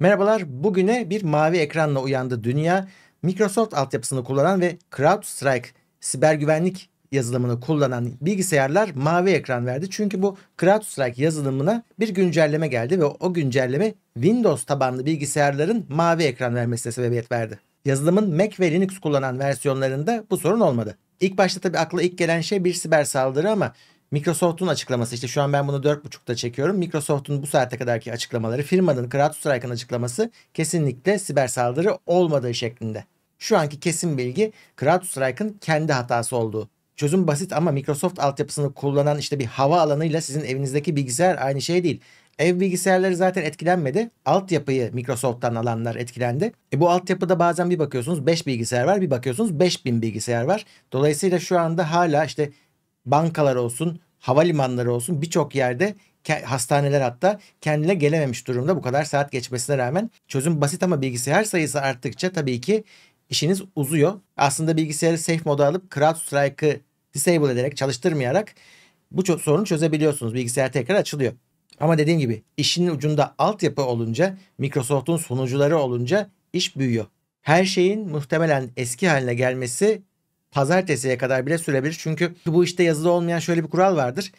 Merhabalar, bugüne bir mavi ekranla uyandı dünya. Microsoft altyapısını kullanan ve CrowdStrike siber güvenlik yazılımını kullanan bilgisayarlar mavi ekran verdi. Çünkü bu CrowdStrike yazılımına bir güncelleme geldi ve o güncelleme Windows tabanlı bilgisayarların mavi ekran vermesine sebebiyet verdi. Yazılımın Mac ve Linux kullanan versiyonlarında bu sorun olmadı. İlk başta tabii akla ilk gelen şey bir siber saldırı ama Microsoft'un açıklaması işte şu an ben bunu dört buçukta çekiyorum. Microsoft'un bu saate kadarki açıklamaları firmanın CrowdStrike'ın açıklaması kesinlikle siber saldırı olmadığı şeklinde. Şu anki kesin bilgi CrowdStrike'ın kendi hatası olduğu. Çözüm basit ama Microsoft altyapısını kullanan işte bir hava alanıyla sizin evinizdeki bilgisayar aynı şey değil. Ev bilgisayarları zaten etkilenmedi. Altyapıyı Microsoft'tan alanlar etkilendi. E bu altyapıda bazen bir bakıyorsunuz 5 bilgisayar var, bir bakıyorsunuz 5000 bilgisayar var. Dolayısıyla şu anda hala işte bankalar olsun, havalimanları olsun birçok yerde hastaneler hatta kendine gelememiş durumda bu kadar saat geçmesine rağmen. Çözüm basit ama bilgisayar sayısı arttıkça tabii ki işiniz uzuyor. Aslında bilgisayarı safe moda alıp CrowdStrike'ı disable ederek çalıştırmayarak bu sorunu çözebiliyorsunuz. Bilgisayar tekrar açılıyor. Ama dediğim gibi işin ucunda altyapı olunca, Microsoft'un sunucuları olunca iş büyüyor. Her şeyin muhtemelen eski haline gelmesi pazartesiye kadar bile sürebilir. Çünkü bu işte yazılı olmayan şöyle bir kural vardır.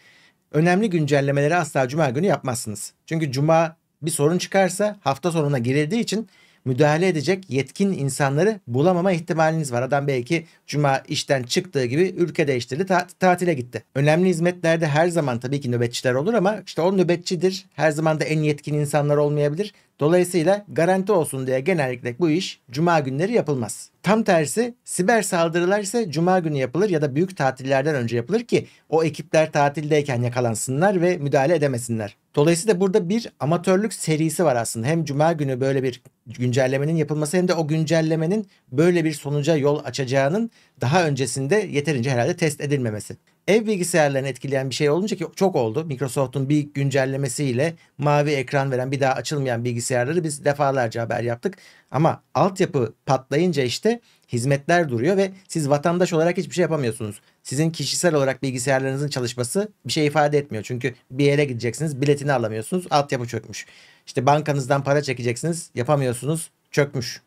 Önemli güncellemeleri asla cuma günü yapmazsınız. Çünkü cuma bir sorun çıkarsa hafta sonuna girildiği için müdahale edecek yetkin insanları bulamama ihtimaliniz var. Adam belki cuma işten çıktığı gibi ülke değiştirdi ta- tatile gitti. Önemli hizmetlerde her zaman tabii ki nöbetçiler olur ama işte o nöbetçidir. Her zaman da en yetkin insanlar olmayabilir. Dolayısıyla garanti olsun diye genellikle bu iş cuma günleri yapılmaz. Tam tersi siber saldırılar ise cuma günü yapılır ya da büyük tatillerden önce yapılır ki o ekipler tatildeyken yakalansınlar ve müdahale edemesinler. Dolayısıyla burada bir amatörlük serisi var aslında. Hem cuma günü böyle bir güncellemenin yapılması hem de o güncellemenin böyle bir sonuca yol açacağının daha öncesinde yeterince herhalde test edilmemesi ev bilgisayarlarını etkileyen bir şey olunca ki çok oldu. Microsoft'un bir güncellemesiyle mavi ekran veren bir daha açılmayan bilgisayarları biz defalarca haber yaptık. Ama altyapı patlayınca işte hizmetler duruyor ve siz vatandaş olarak hiçbir şey yapamıyorsunuz. Sizin kişisel olarak bilgisayarlarınızın çalışması bir şey ifade etmiyor. Çünkü bir yere gideceksiniz biletini alamıyorsunuz altyapı çökmüş. İşte bankanızdan para çekeceksiniz yapamıyorsunuz çökmüş.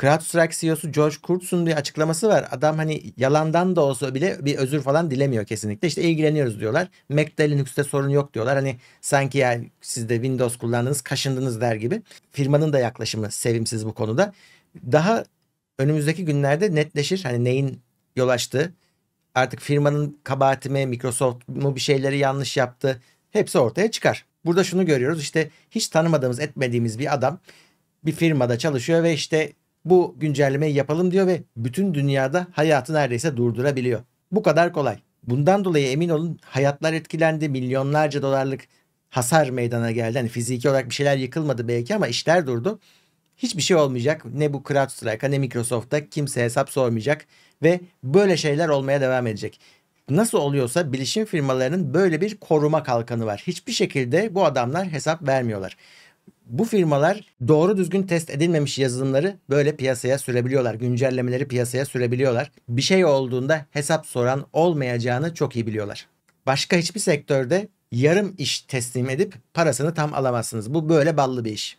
CrowdStrike CEO'su George Kurtz'un bir açıklaması var. Adam hani yalandan da olsa bile bir özür falan dilemiyor kesinlikle. İşte ilgileniyoruz diyorlar. Mac'de Linux'te sorun yok diyorlar. Hani sanki yani siz de Windows kullandınız kaşındınız der gibi. Firmanın da yaklaşımı sevimsiz bu konuda. Daha önümüzdeki günlerde netleşir. Hani neyin yol açtığı. Artık firmanın kabahati mi, Microsoft mu bir şeyleri yanlış yaptı. Hepsi ortaya çıkar. Burada şunu görüyoruz İşte hiç tanımadığımız etmediğimiz bir adam bir firmada çalışıyor ve işte bu güncellemeyi yapalım diyor ve bütün dünyada hayatı neredeyse durdurabiliyor. Bu kadar kolay. Bundan dolayı emin olun hayatlar etkilendi. Milyonlarca dolarlık hasar meydana geldi. Hani fiziki olarak bir şeyler yıkılmadı belki ama işler durdu. Hiçbir şey olmayacak. Ne bu CrowdStrike'a ne Microsoft'a kimse hesap sormayacak. Ve böyle şeyler olmaya devam edecek. Nasıl oluyorsa bilişim firmalarının böyle bir koruma kalkanı var. Hiçbir şekilde bu adamlar hesap vermiyorlar bu firmalar doğru düzgün test edilmemiş yazılımları böyle piyasaya sürebiliyorlar. Güncellemeleri piyasaya sürebiliyorlar. Bir şey olduğunda hesap soran olmayacağını çok iyi biliyorlar. Başka hiçbir sektörde yarım iş teslim edip parasını tam alamazsınız. Bu böyle ballı bir iş.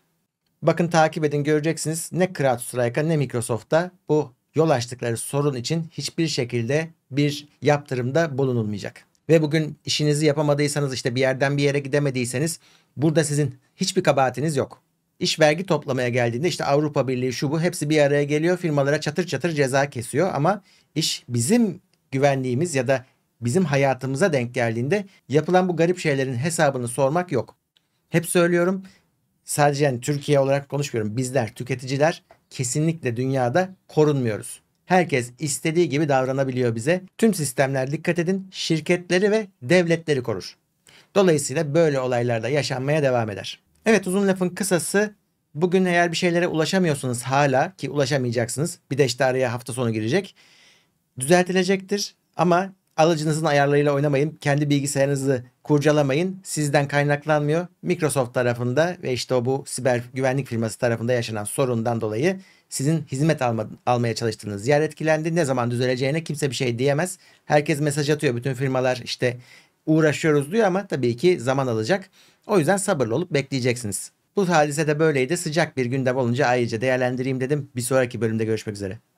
Bakın takip edin göreceksiniz ne CrowdStrike'a ne Microsoft'a bu yol açtıkları sorun için hiçbir şekilde bir yaptırımda bulunulmayacak ve bugün işinizi yapamadıysanız işte bir yerden bir yere gidemediyseniz burada sizin hiçbir kabahatiniz yok. İş vergi toplamaya geldiğinde işte Avrupa Birliği şu bu hepsi bir araya geliyor firmalara çatır çatır ceza kesiyor ama iş bizim güvenliğimiz ya da bizim hayatımıza denk geldiğinde yapılan bu garip şeylerin hesabını sormak yok. Hep söylüyorum sadece yani Türkiye olarak konuşmuyorum bizler tüketiciler kesinlikle dünyada korunmuyoruz. Herkes istediği gibi davranabiliyor bize. Tüm sistemler dikkat edin şirketleri ve devletleri korur. Dolayısıyla böyle olaylarda yaşanmaya devam eder. Evet uzun lafın kısası bugün eğer bir şeylere ulaşamıyorsunuz hala ki ulaşamayacaksınız. Bir de işte araya hafta sonu girecek. Düzeltilecektir ama Alıcınızın ayarlarıyla oynamayın. Kendi bilgisayarınızı kurcalamayın. Sizden kaynaklanmıyor. Microsoft tarafında ve işte o bu siber güvenlik firması tarafında yaşanan sorundan dolayı sizin hizmet alma, almaya çalıştığınız yer etkilendi. Ne zaman düzeleceğine kimse bir şey diyemez. Herkes mesaj atıyor. Bütün firmalar işte uğraşıyoruz diyor ama tabii ki zaman alacak. O yüzden sabırlı olup bekleyeceksiniz. Bu hadise de böyleydi. Sıcak bir gündem olunca ayrıca değerlendireyim dedim. Bir sonraki bölümde görüşmek üzere.